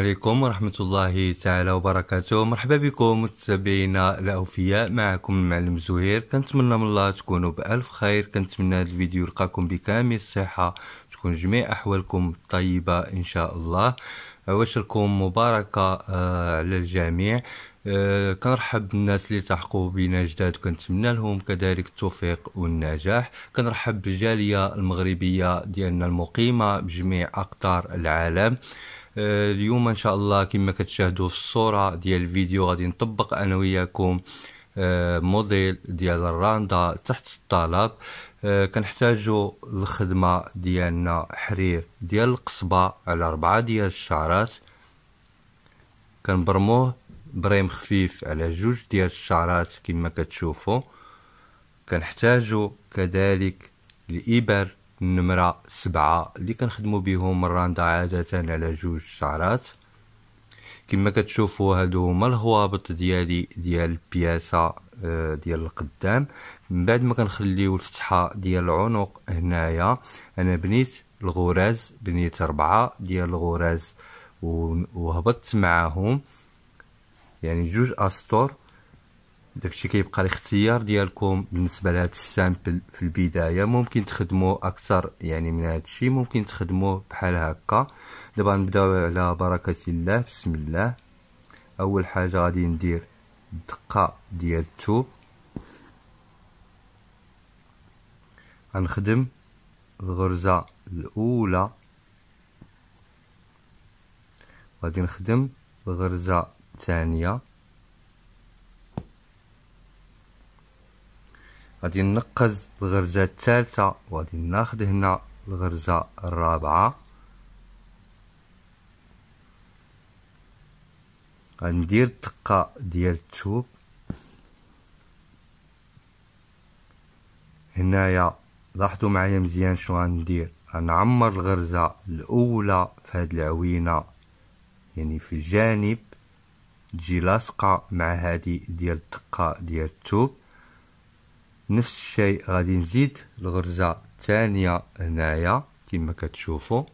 عليكم ورحمة الله تعالى وبركاته مرحبا بكم متابعينا الأوفياء معكم المعلم زهير كنتمنى من الله تكونوا بألف خير كنتمنى هذا الفيديو يلقاكم بكامل الصحة تكون جميع أحوالكم طيبة إن شاء الله عواشركم مباركة على آه، الجميع آه، كنرحب بالناس اللي تحقوا بنا جداد كنتمنى لهم كذلك التوفيق والنجاح كنرحب بالجاليه المغربيه ديالنا المقيمه بجميع اقطار العالم آه، اليوم ان شاء الله كما كتشاهدوا في الصوره ديال الفيديو غادي نطبق انا وياكم آه، موديل ديال الراندا تحت الطلب آه، كنحتاجو الخدمه ديالنا حرير ديال القصبه على أربعة ديال الشعرات كنبرموه بريم خفيف على جوج ديال الشعرات كما كتشوفوا كنحتاجو كذلك الابر النمرة سبعة اللي كنخدمو بيهم الراندا عادة على جوج شعرات كما كتشوفوا هادو هما الهوابط ديالي ديال البياسة آه، ديال القدام من بعد ما كنخليو الفتحة ديال العنق هنايا انا بنيت الغراز بنيت ربعة ديال الغراز وهبطت معاهم يعني جوج اسطر داكشي كيبقى الاختيار ديالكم بالنسبه لهاد السامبل في البدايه ممكن تخدمو اكثر يعني من هاد الشيء ممكن تخدمو بحال هكا دابا نبداو على بركه الله بسم الله اول حاجه غادي ندير الدقه ديال التوب غنخدم الغرزه الاولى غادي نخدم الغرزه الثانيه غادي نقز الغرزة الثالثة وغادي ناخد هنا الغرزة الرابعة غندير الدقة ديال التوب هنايا لاحظوا معايا مزيان شنو غندير غنعمر الغرزة الأولى في هاد العوينة يعني في الجانب تجي لاصقة مع هادي ديال الدقة ديال التوب نفس الشيء غادي نزيد الغرزة الثانية هنايا كما كتشوفوا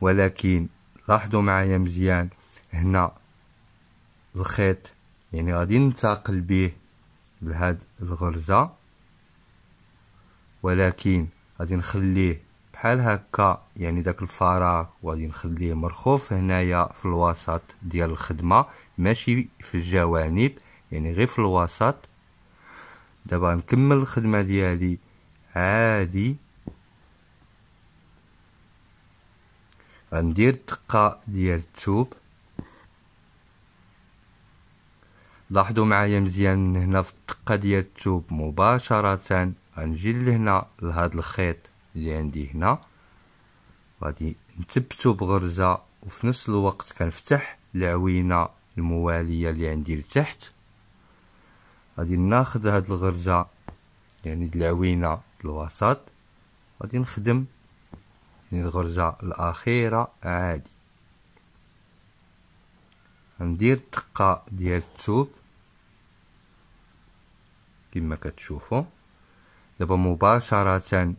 ولكن لاحظوا معايا مزيان هنا الخيط يعني غادي ننتقل به بهاد الغرزة ولكن غادي نخليه بحال هكا يعني داك الفراغ وغادي نخليه مرخوف هنايا في الوسط ديال الخدمة ماشي في الجوانب يعني غير في الوسط دابا نكمل الخدمة ديالي عادي غندير دقة ديال التوب لاحظوا معايا مزيان هنا في الدقة ديال التوب مباشرة غنجي لهنا لهاد الخيط اللي عندي هنا غادي نثبتو بغرزة وفي نفس الوقت كنفتح العوينة الموالية اللي عندي لتحت غادي ناخد هاد الغرزة يعني د العوينة الوسط غادي نخدم يعني الغرزة الأخيرة عادي غندير الدقه ديال الثوب كما كتشوفوا دابا مباشرة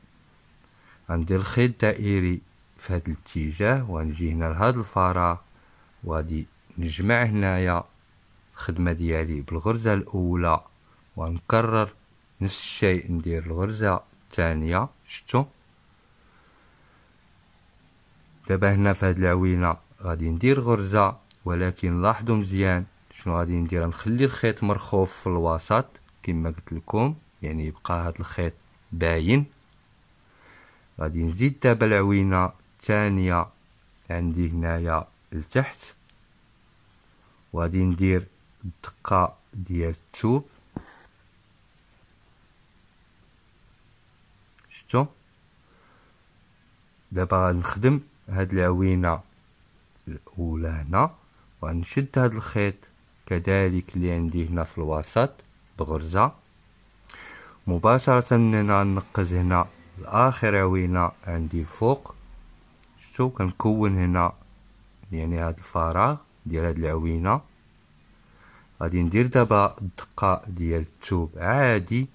غندير خيط دائري في هذا الاتجاه ونجي هنا لهذا الفراغ وغادي نجمع هنايا الخدمة ديالي بالغرزة الأولى ونكرر نفس الشيء ندير الغرزة الثانية شتو دابا هنا في هاد العوينة غادي ندير غرزة ولكن لاحظوا مزيان شنو غادي ندير نخلي الخيط مرخوف في الوسط كما قلت لكم يعني يبقى هاد الخيط باين غادي نزيد دابا العوينة الثانية عندي هنايا لتحت وغادي ندير الدقة ديال التوب شتو دابا غنخدم هاد العوينة الأولى هنا وغنشد هاد الخيط كذلك اللي عندي هنا في الوسط بغرزة مباشرة ننقز هنا الآخر عوينة عندي فوق شتو كنكون هنا يعني هاد الفراغ ديال هاد العوينة غادي ندير دابا الدقه ديال الثوب عادي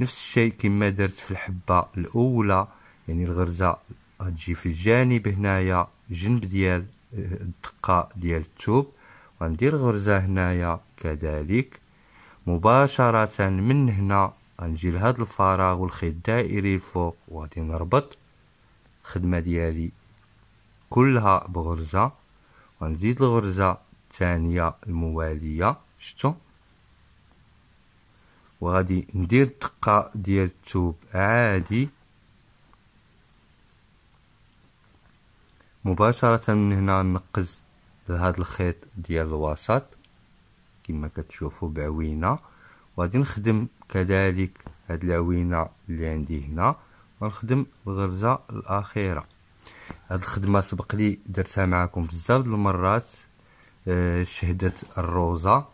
نفس الشيء كما درت في الحبه الاولى يعني الغرزه غتجي في الجانب هنايا جنب ديال الدقه ديال الثوب غندير غرزه هنايا كذلك مباشره من هنا غنجي لهاد الفراغ والخيط الدائري الفوق وغادي نربط الخدمه ديالي كلها بغرزه ونزيد الغرزه الثانيه المواليه شفتو وغادي ندير دقة ديال التوب عادي مباشرة من هنا نقز لهاد الخيط ديال الوسط كما كتشوفوا بعوينة وغادي نخدم كذلك هاد العوينة اللي عندي هنا ونخدم الغرزة الأخيرة هاد الخدمة سبق لي درتها معكم بزاف د المرات آه، شهدت الروزة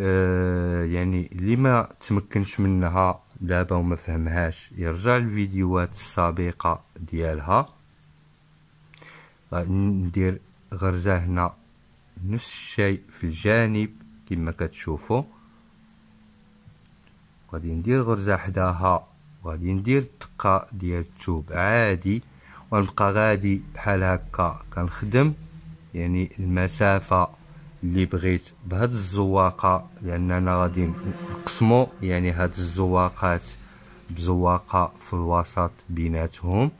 آه، يعني اللي ما تمكنش منها دابا وما فهمهاش يرجع الفيديوهات السابقة ديالها ندير غرزة هنا نفس الشيء في الجانب كما كتشوفوا غادي ندير غرزة حداها غادي ندير الدقة ديال الثوب عادي ونبقى غادي بحال هكا كنخدم يعني المسافة اللي بغيت بهاد الزواقه لاننا غادي نقسمو يعني هاد الزواقات بزواقه في الوسط بيناتهم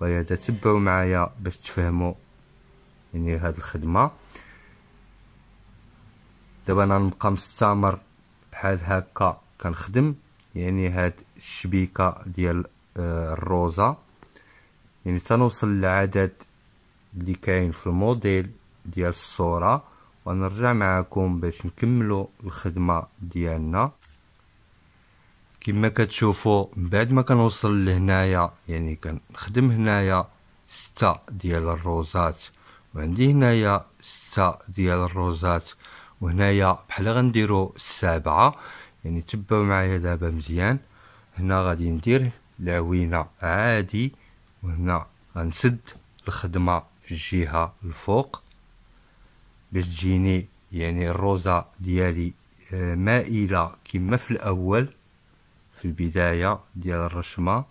ولهذا تبعوا معايا باش تفهموا يعني هاد الخدمه دابا انا نبقى مستمر بحال هكا كنخدم يعني هاد الشبيكه ديال آه، الروزه يعني تنوصل للعدد اللي كاين في الموديل ديال الصوره ونرجع معكم باش نكملوا الخدمه ديالنا كما كتشوفوا من بعد ما كنوصل لهنايا يعني كنخدم هنايا ستة ديال الروزات وعندي هنايا ستة ديال الروزات وهنايا بحال غنديرو السابعة يعني تبعو معايا دابا مزيان هنا غادي ندير العوينة عادي وهنا غنسد الخدمة في الجهة الفوق باش تجيني يعني الروزة ديالي مائلة كما في الأول في البداية ديال الرشمة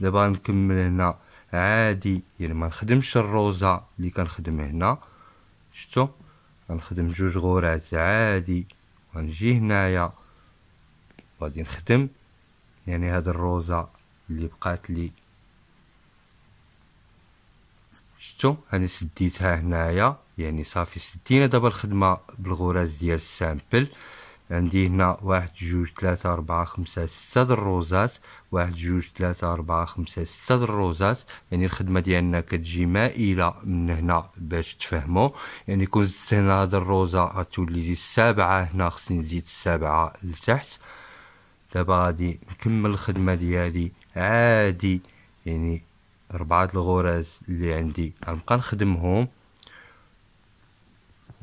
دابا نكمل هنا عادي يعني ما نخدمش الروزة اللي كنخدم هنا شتو غنخدم جوج غرات عادي غنجي هنايا غادي نخدم يعني هاد الروزة اللي بقات لي شتو هاني سديتها هنايا يعني صافي ستين دابا الخدمة بالغراز ديال السامبل عندي هنا واحد جوج ثلاثة أربعة خمسة ستة د الروزات واحد جوج ثلاثة أربعة خمسة ستة د الروزات يعني الخدمة ديالنا كتجي مائلة من هنا باش تفهمو يعني كون زدت هنا هاد الروزة غتولي زيد السابعة هنا خصني نزيد السابعة لتحت دابا غادي نكمل الخدمة ديالي عادي يعني ربعة الغراز اللي عندي غنبقى نخدمهم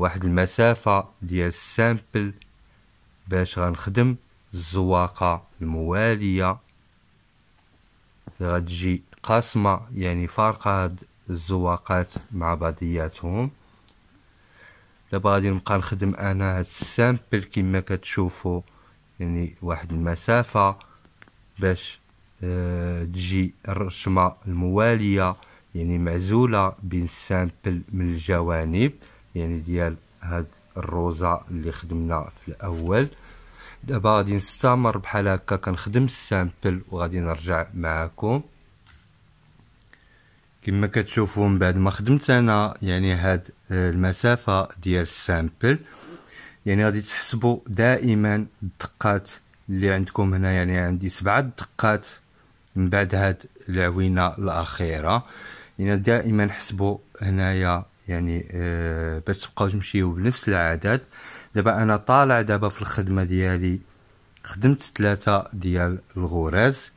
واحد المسافة ديال السامبل باش غنخدم الزواقة الموالية غتجي قاسمة يعني فارقة هاد الزواقات مع بعضياتهم دابا غادي نبقى نخدم انا هاد السامبل كما كتشوفوا يعني واحد المسافة باش آه، تجي الرشمة الموالية يعني معزولة بين السامبل من الجوانب يعني ديال هاد الروزة اللي خدمنا في الاول دابا غادي نستمر بحال هكا كنخدم السامبل وغادي نرجع معاكم كما كتشوفوا من بعد ما خدمت انا يعني هاد المسافه ديال السامبل يعني غادي تحسبوا دائما الدقات اللي عندكم هنا يعني عندي سبعة دقات من بعد هاد العوينه الاخيره يعني دائما حسبوا هنايا يعني آه، باش تبقاو تمشيو بنفس العدد دابا انا طالع دابا في الخدمه ديالي خدمت ثلاثة ديال الغرز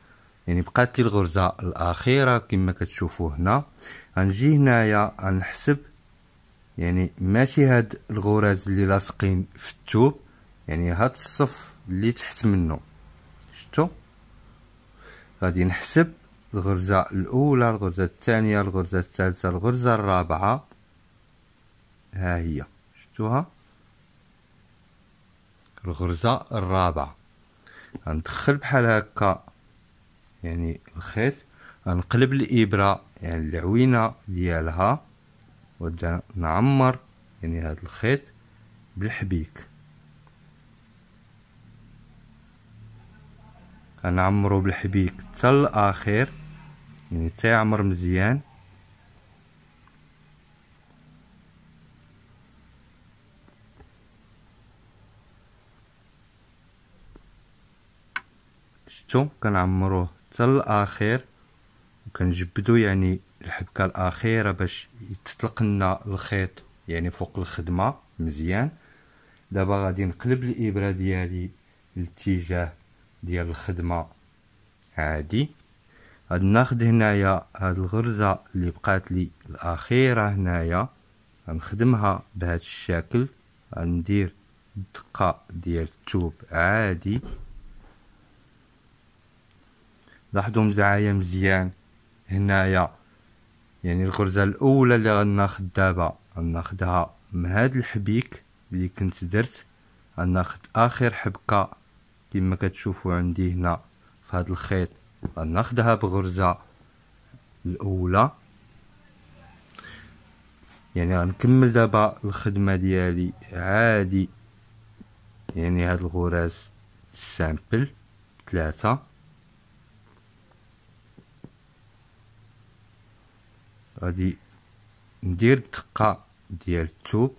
يعني بقات لي الغرزه الاخيره كما كتشوفوا هنا غنجي هنايا غنحسب يعني ماشي هاد الغرز اللي لاصقين في الثوب يعني هاد الصف اللي تحت منه شفتوا غادي نحسب الغرزه الاولى الغرزه الثانيه الغرزه الثالثه الغرزه الرابعه ها هي شفتوها الغرزة الرابعة غندخل بحال هكا يعني الخيط غنقلب الإبرة يعني العوينة ديالها وبدا نعمر يعني هاد الخيط بالحبيك غنعمرو بالحبيك حتى الأخير يعني تيعمر مزيان شفتو كنعمروه حتى الاخير وكنجبدو يعني الحبكه الاخيره باش يتطلق لنا الخيط يعني فوق الخدمه مزيان دابا غادي نقلب الابره ديالي الاتجاه ديال الخدمه عادي غادي ناخد هنايا هاد الغرزه اللي بقات لي الاخيره هنايا غنخدمها بهذا الشكل غندير الدقه ديال الثوب عادي لاحظوا مزايا مزيان هنايا يعني الغرزة الأولى اللي غناخد دابا غناخدها من هاد الحبيك اللي كنت درت غناخد آخر حبكة كما كتشوفوا عندي هنا في هاد الخيط غناخدها بغرزة الأولى يعني غنكمل دابا الخدمة ديالي عادي يعني هاد الغراز سامبل ثلاثة غادي ندير دقة ديال الثوب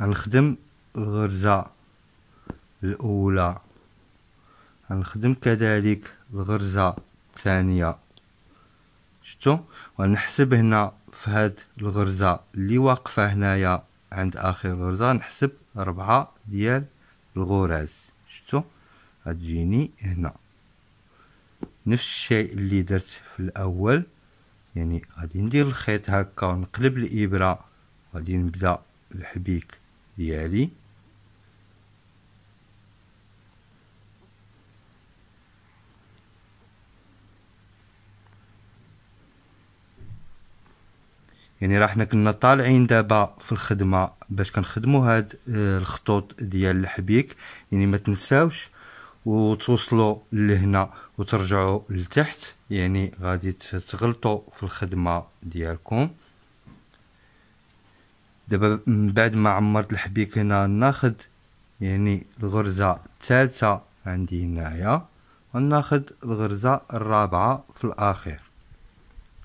غنخدم الغرزة الأولى غنخدم كذلك الغرزة الثانية شتو غنحسب هنا في هاد الغرزة اللي واقفة هنايا عند آخر غرزة نحسب ربعة ديال الغراز غتجيني هنا نفس الشيء اللي درت في الاول يعني غادي ندير الخيط هكا ونقلب الابره غادي نبدا الحبيك ديالي يعني راه حنا كنا طالعين دابا في الخدمه باش كنخدموا هاد آه، الخطوط ديال الحبيك يعني ما تنساوش وتوصلوا لهنا وترجعوا لتحت يعني غادي تغلطوا في الخدمه ديالكم دابا من بعد ما عمرت الحبيك هنا ناخد يعني الغرزه الثالثه عندي هنايا وناخد الغرزه الرابعه في الاخير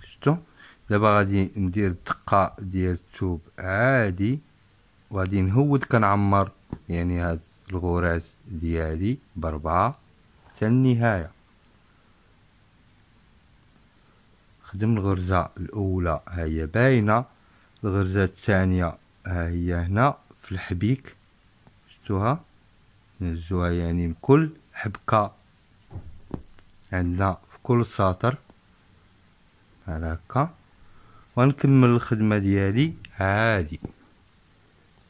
شفتوا دابا غادي ندير الدقه ديال الثوب عادي وغادي نهود كنعمر يعني هاد الغراز ديالي بربعة حتى النهاية خدم الغرزة الأولى ها هي باينة الغرزة الثانية ها هي هنا في الحبيك شتوها نزوها يعني من كل حبكة عندنا في كل سطر على هكا ونكمل الخدمة ديالي عادي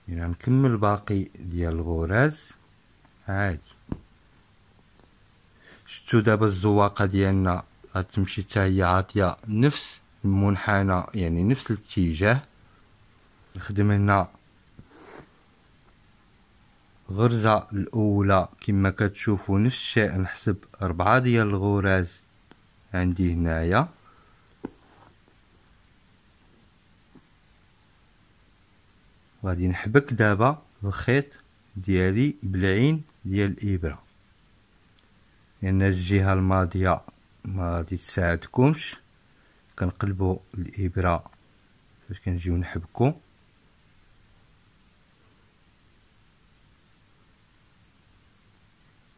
يعني نكمل الباقي ديال الغراز عادي شتو دابا الزواقه ديالنا غتمشي حتى هي عاطيه نفس المنحنى يعني نفس الاتجاه نخدم هنا غرزة الأولى كما كتشوفوا نفس الشيء نحسب أربعة ديال الغراز عندي هنايا غادي نحبك دابا الخيط ديالي بالعين ديال الابره لان الجهه الماضيه ما غادي تساعدكمش كنقلبو الابره فاش كنجيو نحبكو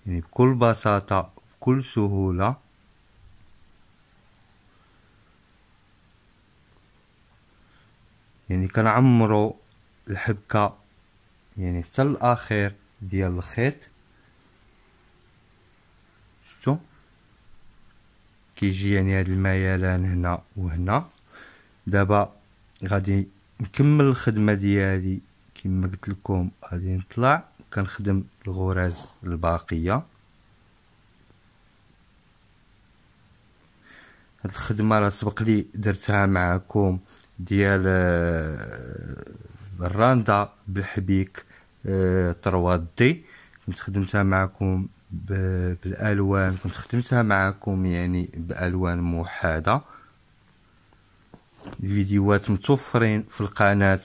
يعني بكل بساطه بكل سهوله يعني كنعمرو الحبكه يعني حتى الاخير ديال الخيط شفتو كيجي يعني هاد الميلان هنا وهنا دابا غادي نكمل الخدمه ديالي كما قلت لكم غادي نطلع كنخدم الغرز الباقيه هاد الخدمه راه سبق لي درتها معكم ديال آه، راندا بالحبيك آه، تروادي كنت خدمتها معكم بالالوان كنت خدمتها معكم يعني بالوان موحده الفيديوهات متوفرين في القناه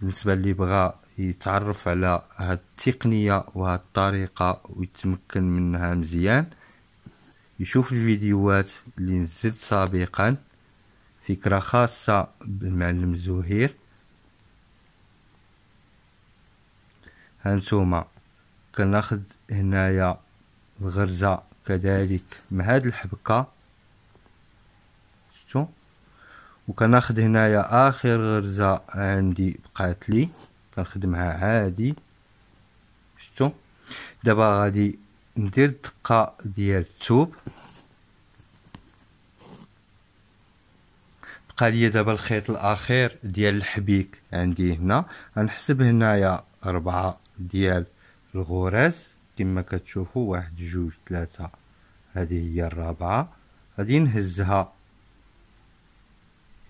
بالنسبه اللي بغى يتعرف على هاد التقنيه وهاد الطريقه ويتمكن منها مزيان يشوف الفيديوهات اللي نزلت سابقا فكره خاصه بالمعلم زهير هانتوما كناخد هنايا الغرزة كذلك مع هاد الحبكة شفتو وكناخد هنايا اخر غرزة عندي بقات لي كنخدمها عادي شفتو دابا غادي ندير الدقة ديال الثوب بقى لي دابا الخيط الاخير ديال الحبيك عندي هنا غنحسب هنايا ربعة ديال الغرز كما كتشوفوا واحد جوج ثلاثة هذه هي الرابعة غادي نهزها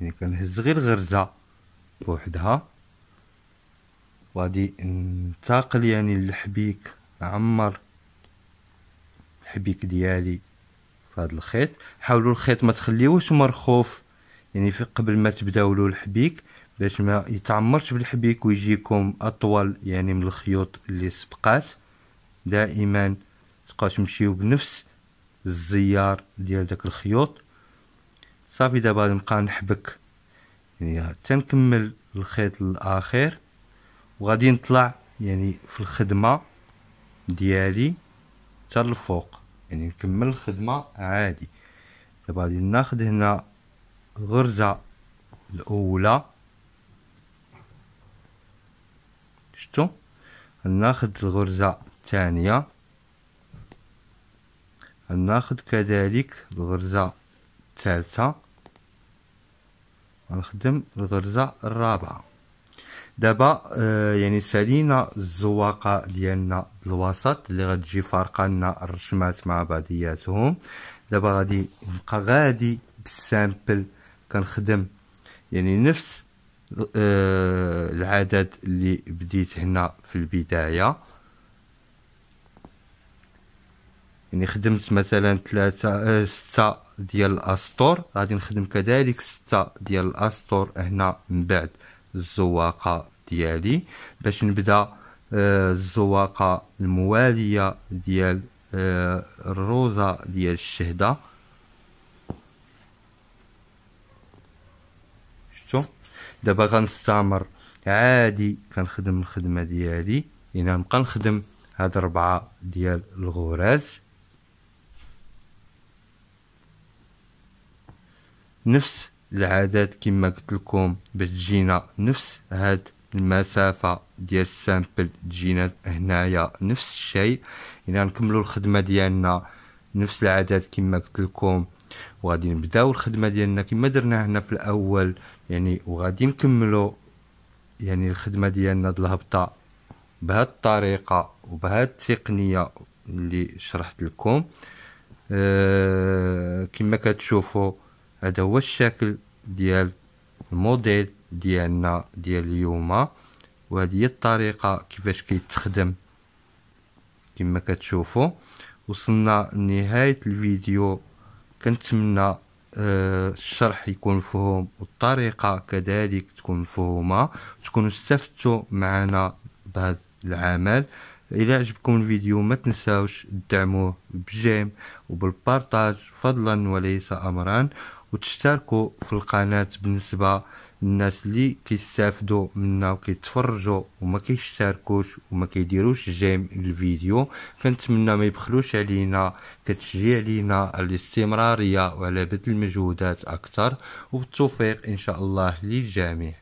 يعني كنهز غير غرزة بوحدها وغادي ننتقل يعني للحبيك نعمر الحبيك ديالي في هذا الخيط حاولوا الخيط ما تخليوش مرخوف يعني في قبل ما تبداو له الحبيك باش ما يتعمرش بالحبيك ويجيكم اطول يعني من الخيوط اللي سبقات دائما تبقاو تمشيو بنفس الزيار ديال داك الخيوط صافي دابا نبقى نحبك يعني حتى نكمل الخيط الاخير وغادي نطلع يعني في الخدمه ديالي حتى الفوق يعني نكمل الخدمه عادي دابا غادي ناخد هنا غرزه الاولى شفتو ناخد الغرزة الثانية ناخد كذلك الغرزة الثالثة نخدم الغرزة الرابعة دابا آه يعني سالينا الزواقه ديالنا الوسط اللي غتجي لنا الرشمات مع بعضياتهم دابا غادي نبقى غادي بالسامبل كنخدم يعني نفس آه، العدد اللي بديت هنا في البداية يعني خدمت مثلا ثلاثة آه، ستة ديال الاسطور غادي نخدم كذلك ستة ديال الاسطور هنا من بعد الزواقة ديالي باش نبدا آه، الزواقة الموالية ديال الروزة ديال الشهدة شفتو دابا غنستمر عادي كنخدم الخدمه ديالي هنا نبقى نخدم هاد ربعة ديال الغراز نفس العدد كما قلت لكم باش تجينا نفس هاد المسافه ديال السامبل تجينا هنايا نفس الشيء هنا نكملوا الخدمه ديالنا نفس العدد كما قلت لكم وغادي نبداو الخدمه ديالنا كما درنا هنا في الاول يعني وغادي نكملوا يعني الخدمه ديالنا د الهبطه بهاد الطريقه وبهذه التقنيه اللي شرحت لكم أه كما كتشوفوا هذا هو الشكل ديال الموديل ديالنا ديال اليوم وهذه هي الطريقه كيفاش كيتخدم كما كتشوفوا وصلنا لنهايه الفيديو كنتمنى آه، الشرح يكون مفهوم والطريقة كذلك تكون مفهومة تكونوا استفدتوا معنا بهذا العمل إلى عجبكم الفيديو ما تنساوش تدعموه بجيم وبالبارتاج فضلا وليس أمرا وتشتركوا في القناة بالنسبة الناس اللي كيستافدوا منا وكيتفرجوا وما كيشتركوش وما كيديروش جيم الفيديو كنتمنى ما يبخلوش علينا كتشجيع لينا على الاستمراريه وعلى بذل المجهودات اكثر وبالتوفيق ان شاء الله للجميع